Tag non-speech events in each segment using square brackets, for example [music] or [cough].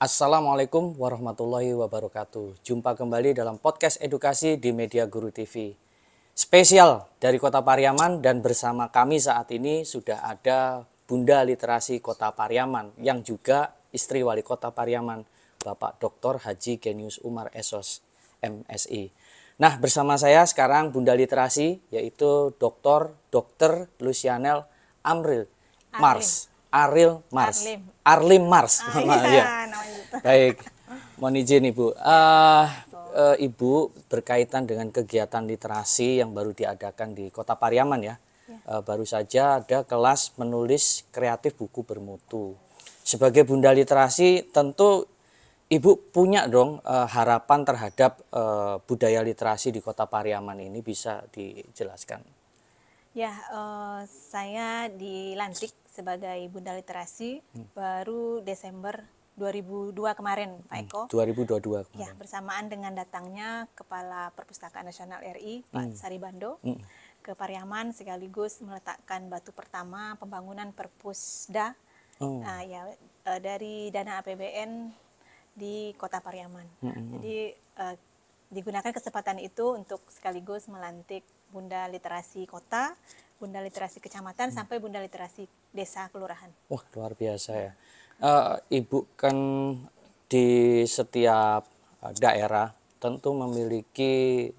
Assalamualaikum warahmatullahi wabarakatuh. Jumpa kembali dalam podcast edukasi di Media Guru TV. Spesial dari Kota Pariaman dan bersama kami saat ini sudah ada Bunda Literasi Kota Pariaman yang juga istri wali kota Pariaman, Bapak Dr. Haji Genius Umar Esos, MSI. Nah, bersama saya sekarang Bunda Literasi yaitu Dr. Dr. Lucianel Amril Mars. Aril Mars. Arlim, Mars. Ah, iya, [laughs] ah, iya. gitu. Baik, mohon izin Ibu. Uh, Ibu berkaitan dengan kegiatan literasi yang baru diadakan di Kota Pariaman ya. ya. baru saja ada kelas menulis kreatif buku bermutu. Sebagai bunda literasi tentu Ibu punya dong eh, harapan terhadap budaya literasi di Kota Pariaman ini bisa dijelaskan. Ya, saya dilantik sebagai Bunda Literasi hmm. baru Desember 2002 kemarin, Pak hmm, Eko. 2022 kemarin. Ya, bersamaan dengan datangnya Kepala Perpustakaan Nasional RI, Pak hmm. Sari Bando, hmm. ke Pariaman sekaligus meletakkan batu pertama pembangunan Perpusda oh. uh, ya eh, dari dana APBN di Kota Pariaman. Hmm. hmm, hmm. Jadi eh, digunakan kesempatan itu untuk sekaligus melantik Bunda Literasi Kota, Bunda Literasi Kecamatan, hmm. sampai Bunda Literasi Desa Kelurahan. Wah, luar biasa ya. Uh, Ibu kan di setiap eh, daerah tentu memiliki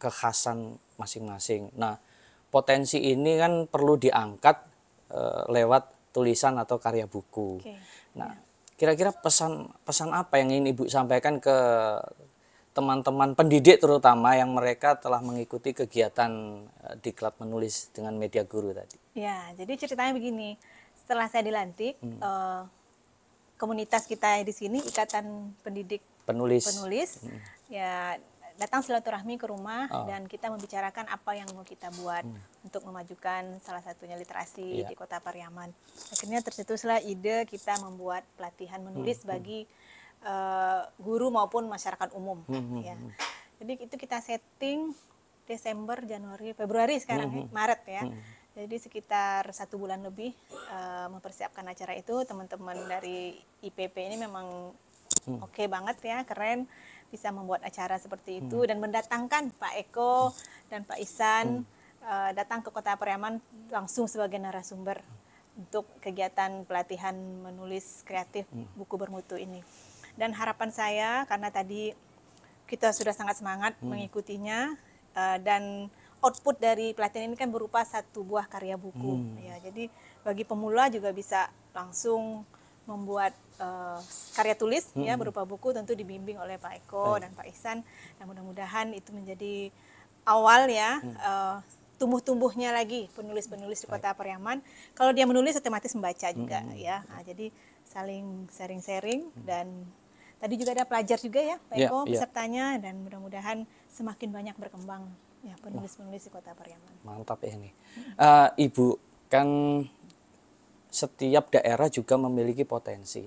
kekhasan masing-masing. Nah, potensi ini kan perlu diangkat uh, lewat tulisan atau karya buku. Okay. Nah, kira-kira pesan pesan apa yang ingin Ibu sampaikan ke teman-teman pendidik terutama yang mereka telah mengikuti kegiatan eh, di klub menulis dengan media guru tadi. Ya, jadi ceritanya begini. Setelah saya dilantik, hmm. eh, komunitas kita di sini Ikatan Pendidik Penulis, penulis hmm. ya datang silaturahmi ke rumah oh. dan kita membicarakan apa yang mau kita buat hmm. untuk memajukan salah satunya literasi yeah. di Kota Pariaman. Akhirnya tercetuslah ide kita membuat pelatihan menulis hmm. hmm. bagi hmm Eh, guru maupun masyarakat umum hmm, hmm ya. Hmm. Jadi itu kita setting Desember, Januari, Februari sekarang hmm. ya, hmm. Maret ya. Hmm. Jadi sekitar satu bulan lebih uh, mempersiapkan acara itu teman-teman dari IPP ini memang hmm. oke okay banget ya keren bisa membuat acara seperti itu hmm. dan mendatangkan Pak Eko dan Pak Isan hmm. uh, datang ke Kota Pariaman langsung sebagai narasumber untuk kegiatan pelatihan menulis kreatif buku bermutu ini. Dan harapan saya karena tadi kita sudah sangat semangat hmm. mengikutinya uh, dan output dari pelatihan ini kan berupa satu buah karya buku. Hmm. Ya, jadi bagi pemula juga bisa langsung membuat uh, karya tulis ya, hmm. ya berupa buku tentu dibimbing oleh Pak Eko Baik. dan Pak Ihsan dan mudah-mudahan itu menjadi awal ya hmm. uh, tumbuh-tumbuhnya lagi penulis-penulis di Kota Pariaman. Kalau dia menulis otomatis membaca juga hmm. ya. Nah, jadi saling sharing-sharing hmm. dan Tadi juga ada pelajar juga ya, Pak ya, Eko, yeah, pesertanya yeah. dan mudah-mudahan semakin banyak berkembang ya penulis-penulis di Kota Pariaman. Mantap ya ini. Uh, Ibu kan setiap daerah juga memiliki potensi.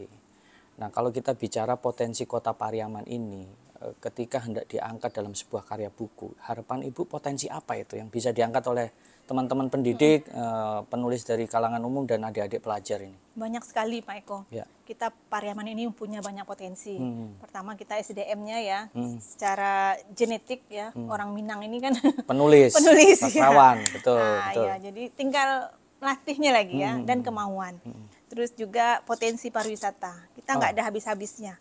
Nah, kalau kita bicara potensi Kota Pariaman ini, eh, ketika hendak diangkat dalam sebuah karya buku, harapan Ibu potensi apa itu yang bisa diangkat oleh teman-teman pendidik, hmm. uh, penulis dari kalangan umum dan adik-adik pelajar ini. Banyak sekali Pak Eko. Ya. Kita Pariaman ini punya banyak potensi. Hmm. Pertama kita SDM-nya ya, hmm. secara genetik ya, hmm. orang Minang ini kan penulis, [laughs] penulis, sastrawan, ya. betul. Nah, betul. Ya, jadi tinggal latihnya lagi ya hmm. dan kemauan. Hmm. Terus juga potensi pariwisata kita oh. nggak oh. ada habis-habisnya.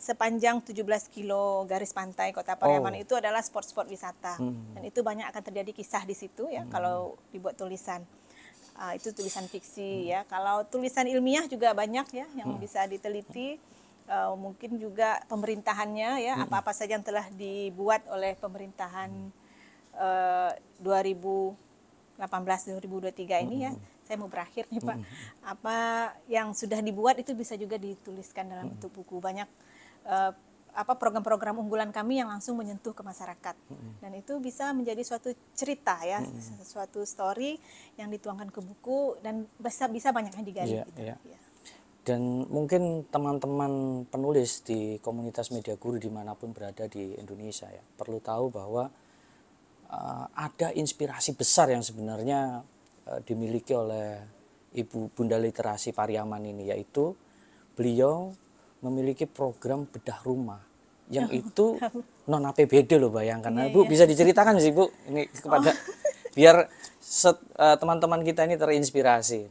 sepanjang sepanjang 17 kilo garis pantai Kota oh. Pariaman oh. itu adalah spot-spot wisata. Hmm. Dan itu banyak akan terjadi kisah di situ ya hmm. kalau dibuat tulisan. Uh, itu tulisan fiksi hmm. ya. Kalau tulisan ilmiah juga banyak ya yang hmm. bisa diteliti. Uh, mungkin juga pemerintahannya ya apa-apa hmm. saja yang telah dibuat oleh pemerintahan uh, dua puluh 2023 ini ya saya mau berakhir nih Pak. Apa yang sudah dibuat itu bisa juga dituliskan dalam bentuk buku. Banyak uh, apa program-program unggulan kami yang langsung menyentuh ke masyarakat. Dan itu bisa menjadi suatu cerita ya, suatu story yang dituangkan ke buku dan bisa bisa banyak yang digali yeah, gitu. Yeah. Yeah. Dan mungkin teman-teman penulis di komunitas media guru dimanapun berada di Indonesia ya, perlu tahu bahwa uh, ada inspirasi besar yang sebenarnya Eh, dimiliki oleh Ibu Bunda Literasi Pariaman ini yaitu beliau memiliki program bedah rumah yang oh, itu non APBD loh bayangkan. Iya, nah, iya. Bu yeah. bisa diceritakan sih Bu ini oh. kepada oh. biar eh, teman-teman uh, teman -teman kita ini terinspirasi.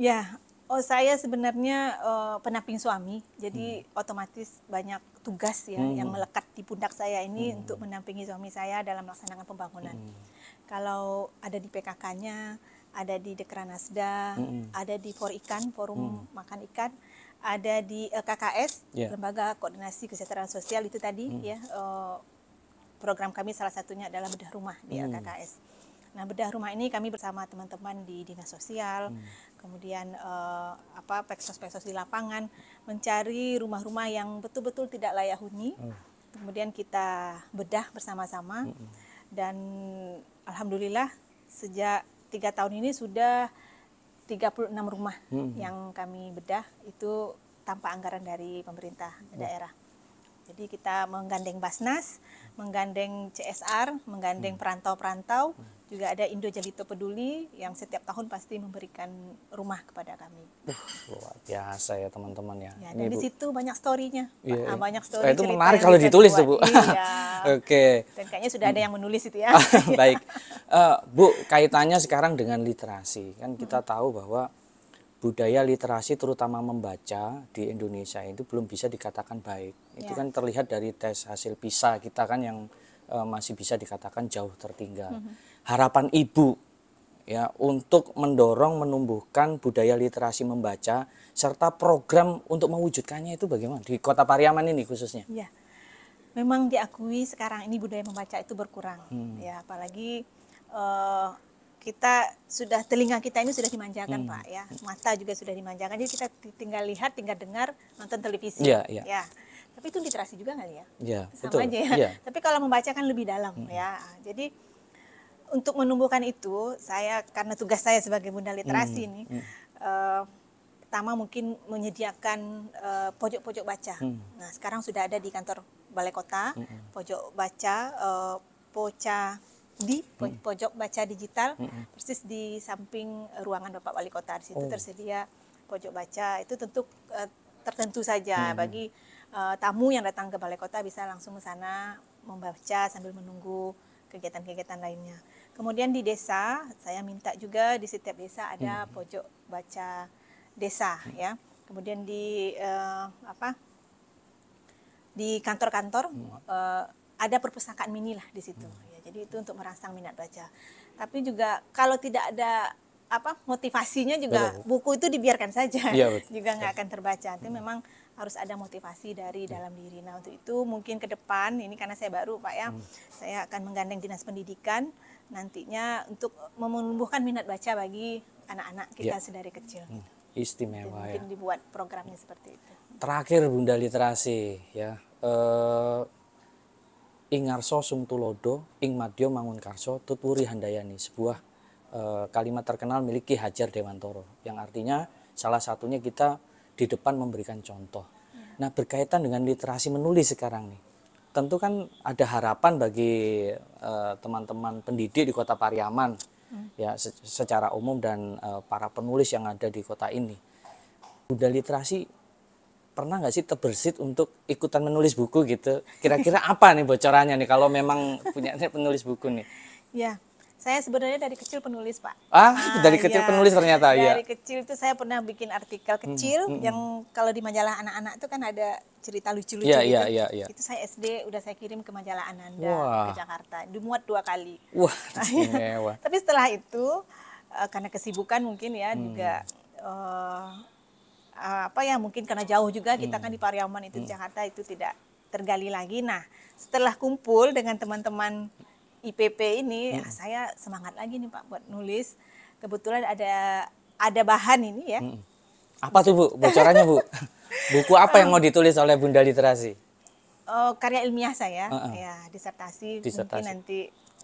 Ya, Oh saya sebenarnya uh, pendamping suami, jadi hmm. otomatis banyak tugas ya hmm. yang melekat di pundak saya ini hmm. untuk mendampingi suami saya dalam melaksanakan pembangunan. Hmm. Kalau ada di PKK-nya, ada di Dekranasda, hmm. ada di For Ikan, Forum hmm. Makan Ikan, ada di uh, eh, KKS, yeah. Lembaga Koordinasi Kesejahteraan Sosial itu tadi hmm. ya uh, program kami salah satunya adalah bedah rumah di hmm. LKKS. Nah, bedah rumah ini kami bersama teman-teman di dinas sosial, hmm. kemudian eh, apa peksos-peksos di lapangan mencari rumah-rumah yang betul-betul tidak layak huni. Hmm. Kemudian kita bedah bersama-sama hmm. dan alhamdulillah sejak tiga tahun ini sudah 36 rumah hmm. yang kami bedah itu tanpa anggaran dari pemerintah hmm. daerah. Jadi kita menggandeng Basnas, menggandeng CSR, menggandeng hmm. perantau-perantau, juga ada Indo Jelito Peduli yang setiap tahun pasti memberikan rumah kepada kami. Luar biasa ya teman-teman ya. ya di situ banyak story-nya. Iya, ah, iya. banyak ah, story. Nah, itu menarik kalau ditulis tuh, Bu. Iya. [laughs] Oke. Okay. Dan kayaknya sudah ada yang menulis itu ya. [laughs] Baik. Uh, [laughs] Bu, kaitannya sekarang dengan literasi. Kan kita hmm. tahu bahwa budaya literasi terutama membaca di Indonesia itu belum bisa dikatakan baik. Itu ya. kan terlihat dari tes hasil PISA kita kan yang e, masih bisa dikatakan jauh tertinggal. Mm -hmm. Harapan Ibu ya untuk mendorong menumbuhkan budaya literasi membaca serta program untuk mewujudkannya itu bagaimana di Kota Pariaman ini khususnya? ya Memang diakui sekarang ini budaya membaca itu berkurang hmm. ya apalagi e, kita sudah telinga kita ini sudah dimanjakan hmm. pak ya mata juga sudah dimanjakan jadi kita tinggal lihat tinggal dengar nonton televisi ya, ya. ya. tapi itu literasi juga kali ya, ya sama betul. aja ya. ya tapi kalau membaca kan lebih dalam hmm. ya jadi untuk menumbuhkan itu saya karena tugas saya sebagai bunda literasi hmm. ini hmm. Uh, pertama mungkin menyediakan eh, pojok-pojok uh, baca hmm. nah sekarang sudah ada di kantor balai kota hmm. pojok baca uh, poca di hmm. pojok baca digital hmm, hmm. persis di samping ruangan Bapak Wali Kota. Di situ oh. tersedia pojok baca. Itu tentu uh, tertentu saja hmm. hmm. bagi uh, tamu yang datang ke Balai Kota bisa langsung ke sana membaca sambil menunggu kegiatan-kegiatan lainnya. Kemudian di desa, saya minta juga di setiap desa ada hmm. pojok baca desa hmm. ya. Kemudian di uh, apa? Di kantor-kantor ada perpustakaan mini lah di situ. Hmm jadi itu untuk merangsang minat baca. Tapi juga kalau tidak ada apa motivasinya juga betul. buku itu dibiarkan saja ya, [laughs] juga nggak iya. akan terbaca itu hmm. memang harus ada motivasi dari iya. dalam diri nah untuk itu mungkin ke depan ini karena saya baru pak ya hmm. saya akan menggandeng dinas pendidikan nantinya untuk menumbuhkan minat baca bagi anak-anak kita ya. sedari kecil hmm. istimewa Dan mungkin ya. dibuat programnya seperti itu terakhir bunda literasi ya eh, Ingarso sung tulodo ing madio mangun karso tutwuri handayani sebuah e, kalimat terkenal miliki Hajar Dewantoro yang artinya salah satunya kita di depan memberikan contoh. Ya. Nah, berkaitan dengan literasi menulis sekarang nih. Tentu kan ada harapan bagi eh, teman-teman pendidik di Kota Pariaman hmm. ya secara umum dan e, para penulis yang ada di kota ini. udah literasi pernah nggak sih terbersit untuk ikutan menulis buku gitu? Kira-kira apa nih bocorannya nih kalau memang punya [laughs] penulis buku nih? Ya, saya sebenarnya dari kecil penulis pak. Ah, nah, dari kecil ya, penulis ternyata dari ya. Dari kecil itu saya pernah bikin artikel hmm, kecil hmm, hmm, yang kalau di majalah anak-anak itu kan ada cerita lucu-lucu ya, gitu. Ya, ya, ya. Itu saya SD udah saya kirim ke majalah Ananda Wah. ke Jakarta, dimuat dua kali. Wah, [laughs] mewah. Tapi setelah itu eh, karena kesibukan mungkin ya hmm. juga. Uh, Eh, apa ya mungkin karena jauh juga kita kan hmm. kan di Pariaman itu hmm. Jakarta itu tidak tergali lagi. Nah, setelah kumpul dengan teman-teman IPP ini, hmm. Ah, saya semangat lagi nih Pak buat nulis. Kebetulan ada ada bahan ini ya. Hmm. Apa tuh Bu? Bocorannya Bu. [laughs] Buku apa yang mau ditulis oleh Bunda Literasi? Oh, karya ilmiah saya, uh -uh. ya disertasi, disertasi mungkin nanti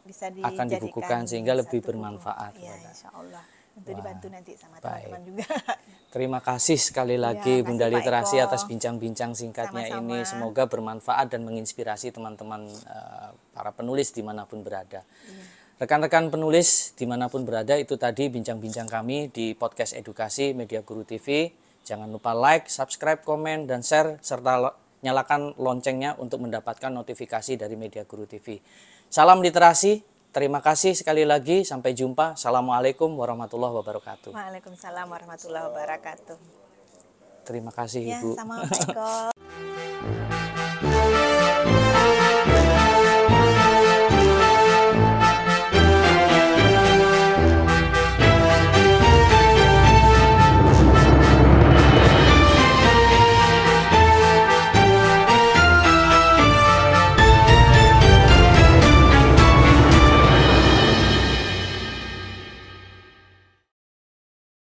bisa dibukukan sehingga lebih bermanfaat. Ya, insya Allah untuk dibantu nanti sama teman-teman juga. [laughs] Terima kasih sekali iya, lagi ya, Bunda Literasi atas bincang-bincang singkatnya Sama-sama. ini. Semoga bermanfaat dan menginspirasi teman-teman uh, para penulis dimanapun berada. Iya. Rekan-rekan penulis dimanapun berada itu tadi bincang-bincang kami di podcast edukasi Media Guru TV. Jangan lupa like, subscribe, komen, dan share serta nyalakan loncengnya untuk mendapatkan notifikasi dari Media Guru TV. Salam literasi, Terima kasih sekali lagi. Sampai jumpa. Assalamualaikum warahmatullahi wabarakatuh. Waalaikumsalam warahmatullahi wabarakatuh. Terima kasih ya, Ibu. Sama [laughs]